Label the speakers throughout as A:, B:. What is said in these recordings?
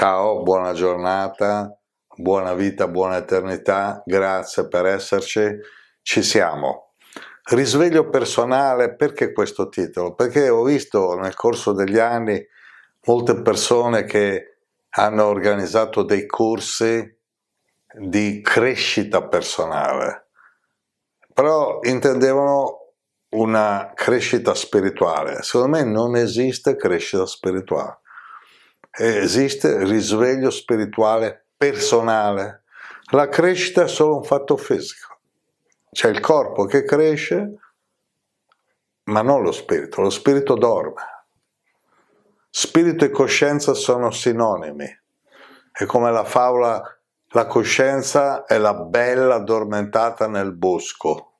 A: Ciao, buona giornata, buona vita, buona eternità, grazie per esserci, ci siamo. Risveglio personale, perché questo titolo? Perché ho visto nel corso degli anni molte persone che hanno organizzato dei corsi di crescita personale, però intendevano una crescita spirituale. Secondo me non esiste crescita spirituale. Eh, esiste risveglio spirituale personale. La crescita è solo un fatto fisico. C'è il corpo che cresce, ma non lo spirito. Lo spirito dorme. Spirito e coscienza sono sinonimi. È come la favola, la coscienza è la bella addormentata nel bosco.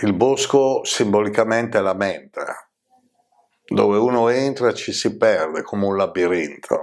A: Il bosco simbolicamente è la mente, dove uno entra ci si perde come un labirinto.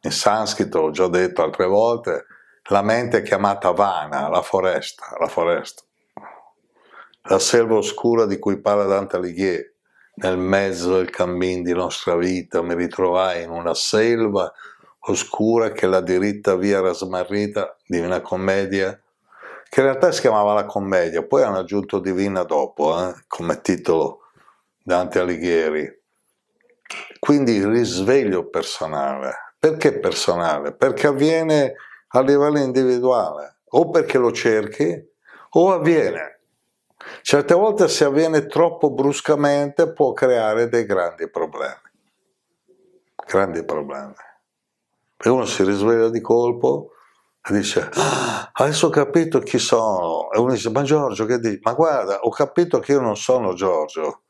A: In sanscrito, ho già detto altre volte, la mente è chiamata vana, la foresta, la foresta. La selva oscura di cui parla Dante Alighieri. Nel mezzo del cammin di nostra vita mi ritrovai in una selva oscura che la diritta via era smarrita, Divina Commedia, che in realtà si chiamava La Commedia, poi hanno aggiunto Divina dopo, eh, come titolo Dante Alighieri quindi il risveglio personale. Perché personale? Perché avviene a livello individuale, o perché lo cerchi o avviene. Certe volte se avviene troppo bruscamente può creare dei grandi problemi. Grandi problemi. E uno si risveglia di colpo e dice ah, adesso ho capito chi sono. E uno dice ma Giorgio che dici? Ma guarda, ho capito che io non sono Giorgio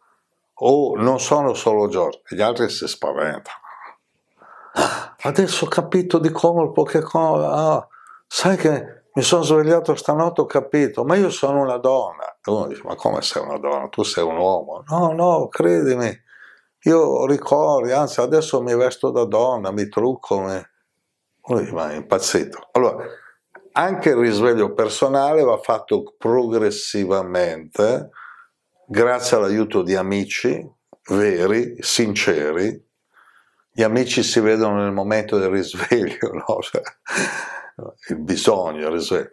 A: Oh, non sono solo Giorgio, gli altri si spaventano. Adesso ho capito di colpo che cosa. Ah, sai che mi sono svegliato stanotte, ho capito, ma io sono una donna. E uno dice: Ma come sei una donna? Tu sei un uomo. No, no, credimi, io ricordo, anzi, adesso mi vesto da donna, mi trucco. Mi... Uno dice: Ma è impazzito. Allora, anche il risveglio personale va fatto progressivamente grazie all'aiuto di amici veri, sinceri, gli amici si vedono nel momento del risveglio, no? Cioè, il bisogno, il risveglio.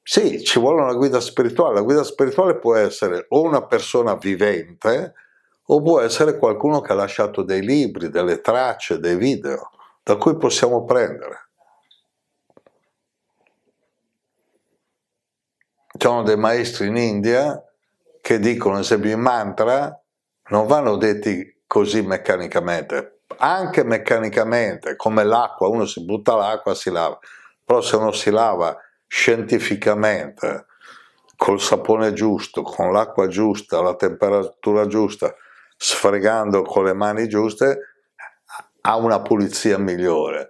A: Sì, ci vuole una guida spirituale, la guida spirituale può essere o una persona vivente o può essere qualcuno che ha lasciato dei libri, delle tracce, dei video da cui possiamo prendere. Ci sono dei maestri in India che dicono, esempio, i mantra non vanno detti così meccanicamente, anche meccanicamente, come l'acqua, uno si butta l'acqua, si lava, però se non si lava scientificamente, col sapone giusto, con l'acqua giusta, alla temperatura giusta, sfregando con le mani giuste, ha una pulizia migliore.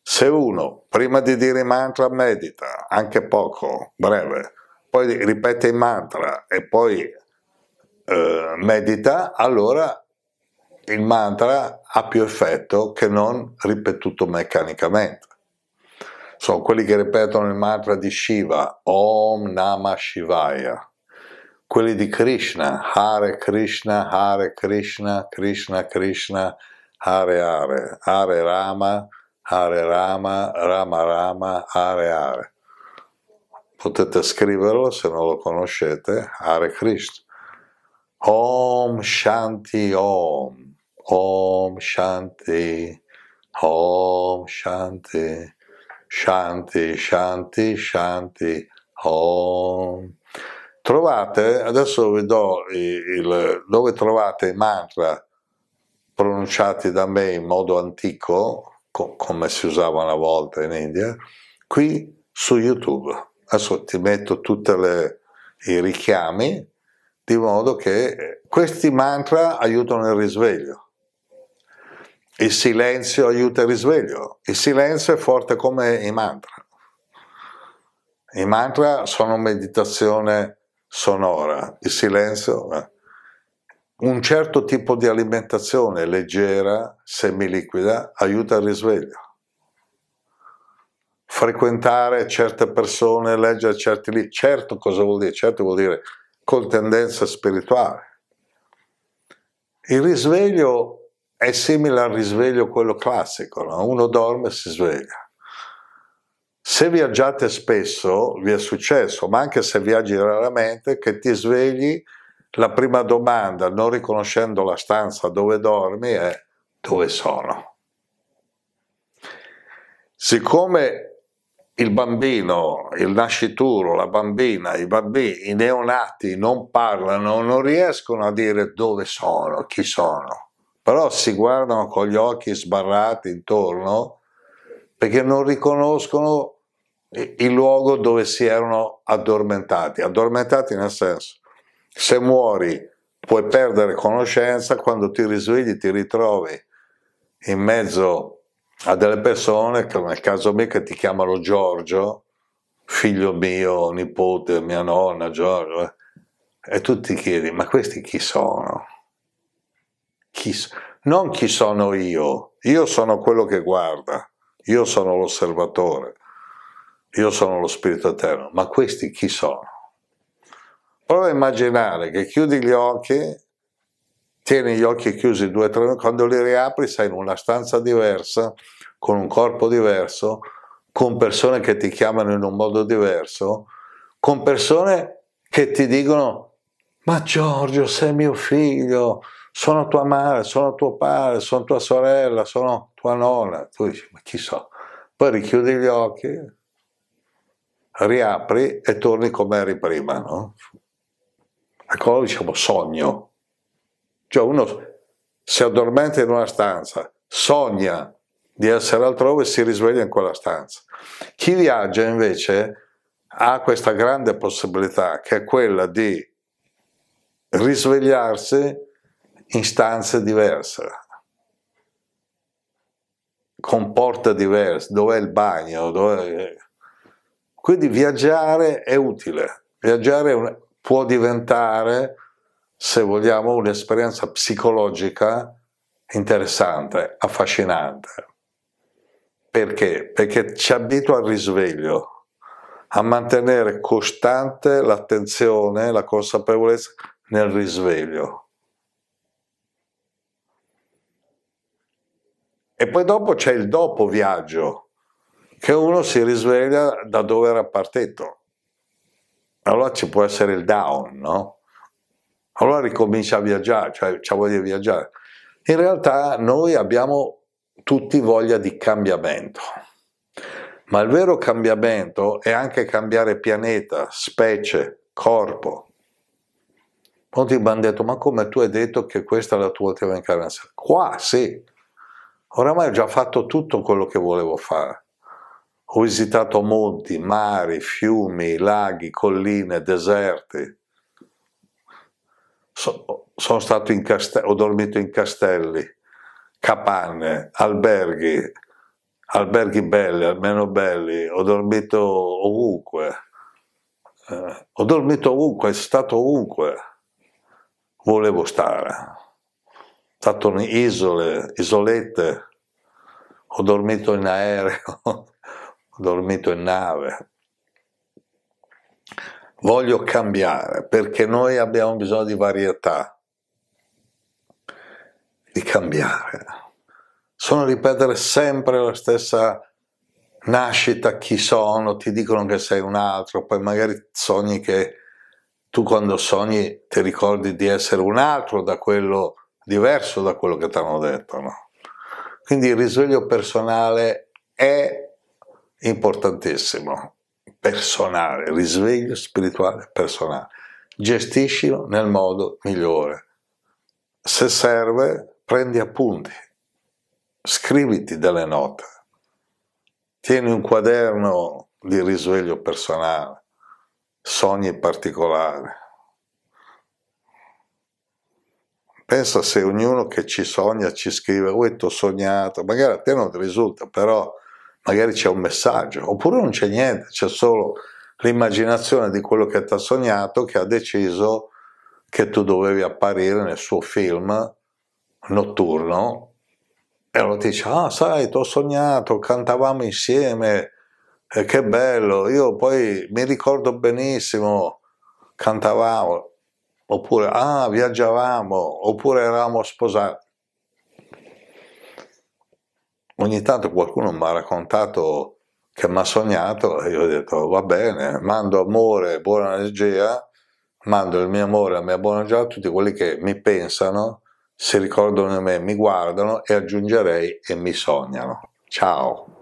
A: Se uno, prima di dire mantra, medita, anche poco, breve, poi ripete il mantra e poi eh, medita, allora il mantra ha più effetto che non ripetuto meccanicamente. Sono quelli che ripetono il mantra di Shiva, Om Nama Shivaya, quelli di Krishna, Hare Krishna, Hare Krishna, Krishna Krishna, Hare Hare, Hare Rama, Hare Rama, Rama Rama, Hare Hare potete scriverlo se non lo conoscete, Hare Krishna. Om Shanti Om, Om Shanti, Om Shanti, Shanti, Shanti, Shanti, Om. Trovate, adesso vi do il, il, dove trovate i mantra pronunciati da me in modo antico, co come si usava una volta in India, qui su YouTube adesso ti metto tutti i richiami, di modo che questi mantra aiutano il risveglio. Il silenzio aiuta il risveglio. Il silenzio è forte come i mantra. I mantra sono meditazione sonora, il silenzio è eh, un certo tipo di alimentazione leggera, semiliquida, aiuta il risveglio frequentare certe persone, leggere certi libri. Certo cosa vuol dire? Certo vuol dire con tendenza spirituale. Il risveglio è simile al risveglio quello classico, no? uno dorme e si sveglia. Se viaggiate spesso, vi è successo, ma anche se viaggi raramente, che ti svegli, la prima domanda, non riconoscendo la stanza dove dormi, è dove sono? Siccome il bambino, il nascituro, la bambina, i bambini, i neonati non parlano, non riescono a dire dove sono, chi sono, però si guardano con gli occhi sbarrati intorno perché non riconoscono il luogo dove si erano addormentati, addormentati nel senso, se muori puoi perdere conoscenza, quando ti risvegli ti ritrovi in mezzo a delle persone come nel caso mio che ti chiamano Giorgio, figlio mio, nipote, mia nonna, Giorgio, eh, e tu ti chiedi, ma questi chi sono? Chi so non chi sono io, io sono quello che guarda, io sono l'osservatore, io sono lo spirito eterno, ma questi chi sono? Prova a immaginare che chiudi gli occhi tieni gli occhi chiusi due o tre quando li riapri sei in una stanza diversa, con un corpo diverso, con persone che ti chiamano in un modo diverso, con persone che ti dicono ma Giorgio sei mio figlio, sono tua madre, sono tuo padre, sono tua sorella, sono tua nonna, tu dici ma chi so, poi richiudi gli occhi, riapri e torni come eri prima, no? Ecco, diciamo sogno. Cioè uno si addormenta in una stanza, sogna di essere altrove e si risveglia in quella stanza. Chi viaggia invece ha questa grande possibilità che è quella di risvegliarsi in stanze diverse, con porte diverse, dove è il bagno, dov'è... quindi viaggiare è utile, viaggiare può diventare se vogliamo, un'esperienza psicologica interessante, affascinante. Perché? Perché ci abitua al risveglio, a mantenere costante l'attenzione, la consapevolezza nel risveglio. E poi dopo c'è il dopo viaggio, che uno si risveglia da dove era partito. Allora ci può essere il down, no? allora ricomincia a viaggiare, cioè c'ha voglia di viaggiare. In realtà noi abbiamo tutti voglia di cambiamento, ma il vero cambiamento è anche cambiare pianeta, specie, corpo. Molti mi hanno detto, ma come tu hai detto che questa è la tua ultima incarnazione? Qua sì, oramai ho già fatto tutto quello che volevo fare. Ho visitato monti, mari, fiumi, laghi, colline, deserti so, sono stato in castello, ho dormito in castelli, capanne, alberghi, alberghi belli, almeno belli, ho dormito ovunque, eh, ho dormito ovunque, è stato ovunque, volevo stare, ho stato in isole, isolette, ho dormito in aereo, ho dormito in nave voglio cambiare perché noi abbiamo bisogno di varietà, di cambiare. Sono ripetere sempre la stessa nascita, chi sono, ti dicono che sei un altro, poi magari sogni che tu quando sogni ti ricordi di essere un altro da quello diverso da quello che ti hanno detto. No? Quindi il risveglio personale è importantissimo, personale, risveglio spirituale personale. Gestiscilo nel modo migliore. Se serve, prendi appunti, scriviti delle note, tieni un quaderno di risveglio personale, sogni particolari. Pensa se ognuno che ci sogna ci scrive, oh, ti ho sognato, magari a te non ti risulta, però magari c'è un messaggio, oppure non c'è niente, c'è solo l'immaginazione di quello che ti ha sognato che ha deciso che tu dovevi apparire nel suo film notturno e allora ti dice, ah sai, ti ho sognato, cantavamo insieme, eh, che bello, io poi mi ricordo benissimo, cantavamo, oppure ah, viaggiavamo, oppure eravamo sposati ogni tanto qualcuno mi ha raccontato che mi ha sognato e io ho detto va bene, mando amore, buona energia, mando il mio amore, la mia buona energia a tutti quelli che mi pensano, si ricordano di me, mi guardano e aggiungerei e mi sognano. Ciao!